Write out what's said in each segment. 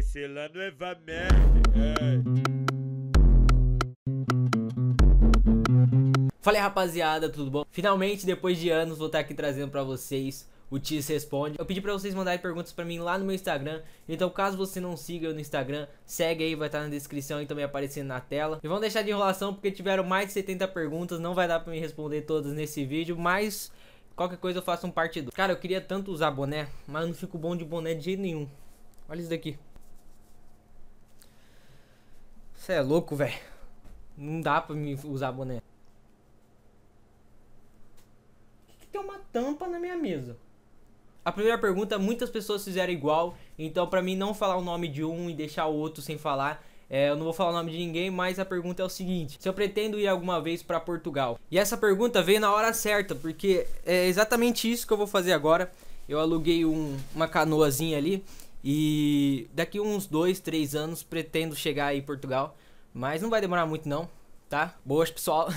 PC Falei rapaziada, tudo bom? Finalmente, depois de anos, vou estar aqui trazendo pra vocês o Tiz Responde. Eu pedi pra vocês mandarem perguntas pra mim lá no meu Instagram. Então, caso você não siga eu no Instagram, segue aí, vai estar na descrição e também aparecendo na tela. E vamos deixar de enrolação porque tiveram mais de 70 perguntas. Não vai dar pra me responder todas nesse vídeo, mas qualquer coisa eu faço um partido. Cara, eu queria tanto usar boné, mas não fico bom de boné de jeito nenhum. Olha isso daqui. Você é louco, velho. Não dá pra me usar boné. Por que, que tem uma tampa na minha mesa? A primeira pergunta, muitas pessoas fizeram igual, então para mim não falar o nome de um e deixar o outro sem falar, é, eu não vou falar o nome de ninguém, mas a pergunta é o seguinte: se eu pretendo ir alguma vez para Portugal? E essa pergunta veio na hora certa, porque é exatamente isso que eu vou fazer agora. Eu aluguei um, uma canoazinha ali e daqui uns dois, três anos pretendo chegar aí em Portugal. Mas não vai demorar muito não, tá? Boas, pessoal.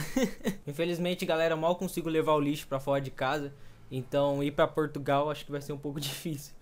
Infelizmente, galera, mal consigo levar o lixo para fora de casa. Então, ir para Portugal acho que vai ser um pouco difícil.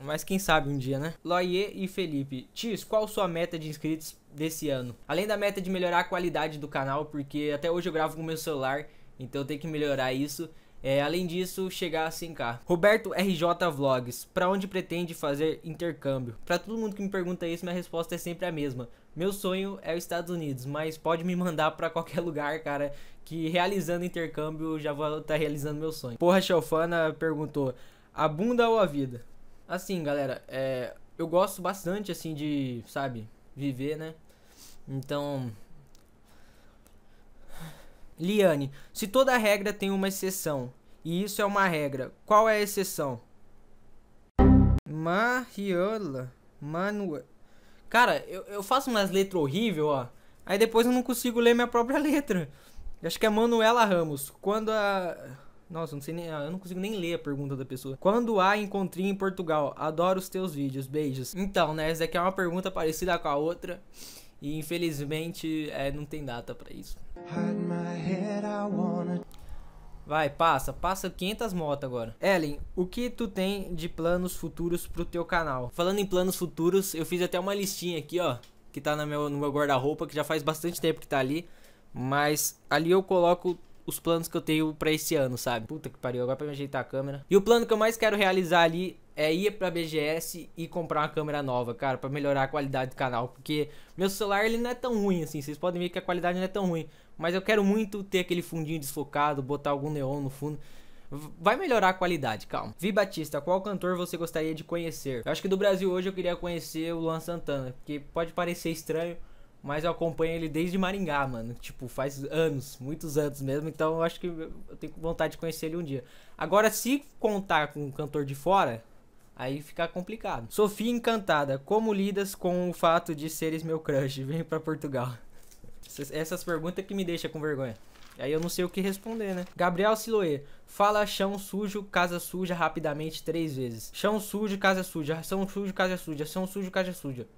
Mas quem sabe um dia, né? Loyer e Felipe, Tios, qual sua meta de inscritos desse ano? Além da meta de melhorar a qualidade do canal, porque até hoje eu gravo com meu celular, então eu tenho que melhorar isso. É, além disso, chegar a 100k. Roberto RJ Vlogs, para onde pretende fazer intercâmbio? Para todo mundo que me pergunta isso, minha resposta é sempre a mesma. Meu sonho é os Estados Unidos, mas pode me mandar para qualquer lugar, cara, que realizando intercâmbio já vou estar tá realizando meu sonho. Porra, Chalfana perguntou: a bunda ou a vida? Assim, galera, é, eu gosto bastante assim de, sabe, viver, né? Então, Liane, se toda regra tem uma exceção, e isso é uma regra, qual é a exceção? Mariola, Manuel. Cara, eu, eu faço umas letras horríveis, ó. Aí depois eu não consigo ler minha própria letra. Eu acho que é Manuela Ramos. Quando a. Nossa, não sei nem. Eu não consigo nem ler a pergunta da pessoa. Quando a encontrei em Portugal? Adoro os teus vídeos. Beijos. Então, né? Essa aqui é uma pergunta parecida com a outra. E infelizmente é, não tem data para isso. Vai, passa, passa 500 motos agora. Ellen, o que tu tem de planos futuros pro teu canal? Falando em planos futuros, eu fiz até uma listinha aqui, ó, que tá no meu, meu guarda-roupa, que já faz bastante tempo que tá ali, mas ali eu coloco os planos que eu tenho para esse ano, sabe? Puta que pariu, agora pra me ajeitar a câmera. E o plano que eu mais quero realizar ali é ir pra BGS e comprar uma câmera nova, cara, para melhorar a qualidade do canal. Porque meu celular ele não é tão ruim assim, vocês podem ver que a qualidade não é tão ruim. Mas eu quero muito ter aquele fundinho desfocado, botar algum neon no fundo. Vai melhorar a qualidade, calma. Vi Batista, qual cantor você gostaria de conhecer? Eu acho que do Brasil hoje eu queria conhecer o Luan Santana, porque pode parecer estranho, mas eu acompanho ele desde Maringá, mano. Tipo, faz anos, muitos anos mesmo, então eu acho que eu tenho vontade de conhecer ele um dia. Agora, se contar com um cantor de fora, Aí fica complicado. Sofia encantada, como lidas com o fato de seres meu crush? Vem para Portugal. Essas perguntas que me deixam com vergonha. Aí eu não sei o que responder, né? Gabriel Siloé. Fala chão sujo, casa suja rapidamente três vezes. Chão sujo, casa suja. Chão sujo, casa suja. Chão sujo, casa suja.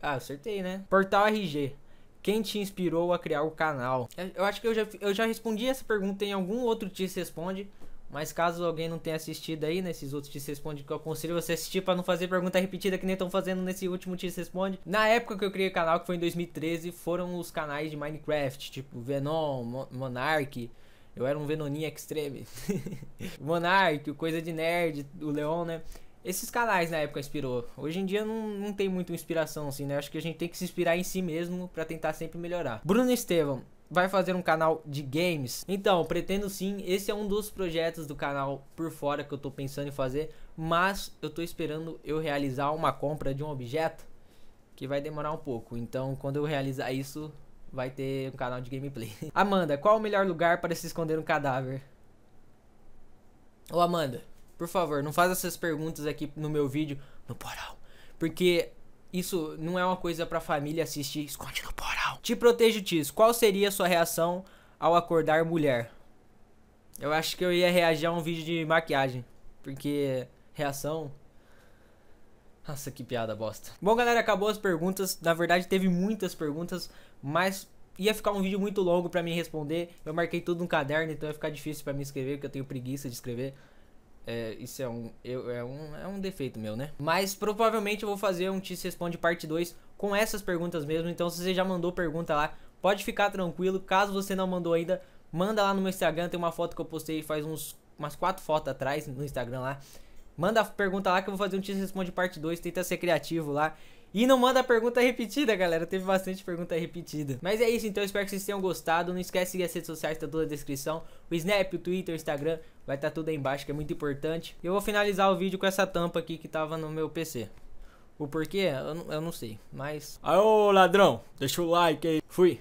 Ah, acertei, né? Portal RG. Quem te inspirou a criar o canal? Eu acho que eu já, eu já respondi essa pergunta em algum outro Te Responde. Mas caso alguém não tenha assistido aí nesses né, outros Te Responde, que eu aconselho você assistir para não fazer pergunta repetida que nem estão fazendo nesse último Te Responde. Na época que eu criei o canal, que foi em 2013, foram os canais de Minecraft, tipo Venom, Mon Monarch. Eu era um Venoninha Extreme. Monarch, Coisa de Nerd, o Leon, né? Esses canais na época inspirou. Hoje em dia não, não tem muita inspiração, assim, né? Acho que a gente tem que se inspirar em si mesmo para tentar sempre melhorar. Bruno Estevam, vai fazer um canal de games? Então, pretendo sim, esse é um dos projetos do canal por fora que eu tô pensando em fazer, mas eu tô esperando eu realizar uma compra de um objeto que vai demorar um pouco. Então, quando eu realizar isso, vai ter um canal de gameplay. Amanda, qual o melhor lugar para se esconder um cadáver? Ô Amanda, por favor, não faz essas perguntas aqui no meu vídeo, no portal. Porque isso não é uma coisa pra família assistir. Esconde no Poral. Te protejo, Tis. Qual seria a sua reação ao acordar mulher? Eu acho que eu ia reagir a um vídeo de maquiagem. Porque reação. Nossa, que piada bosta. Bom, galera, acabou as perguntas. Na verdade, teve muitas perguntas, mas ia ficar um vídeo muito longo para mim responder. Eu marquei tudo no caderno, então ia ficar difícil para mim escrever, porque eu tenho preguiça de escrever. É, isso é um, eu, é, um, é um defeito meu, né? Mas provavelmente eu vou fazer um Tice Responde parte 2 com essas perguntas mesmo. Então, se você já mandou pergunta lá, pode ficar tranquilo. Caso você não mandou ainda, manda lá no meu Instagram. Tem uma foto que eu postei faz uns, umas 4 fotos atrás no Instagram lá. Manda a pergunta lá que eu vou fazer um Tice Responde parte 2. Tenta ser criativo lá. E não manda pergunta repetida, galera. Teve bastante pergunta repetida. Mas é isso, então. Espero que vocês tenham gostado. Não esquece de seguir as redes sociais, tá toda a descrição. O Snap, o Twitter, o Instagram. Vai estar tá tudo aí embaixo, que é muito importante. E eu vou finalizar o vídeo com essa tampa aqui que tava no meu PC. O porquê, eu, eu não sei. Mas... Aô, ladrão. Deixa o like aí. Fui.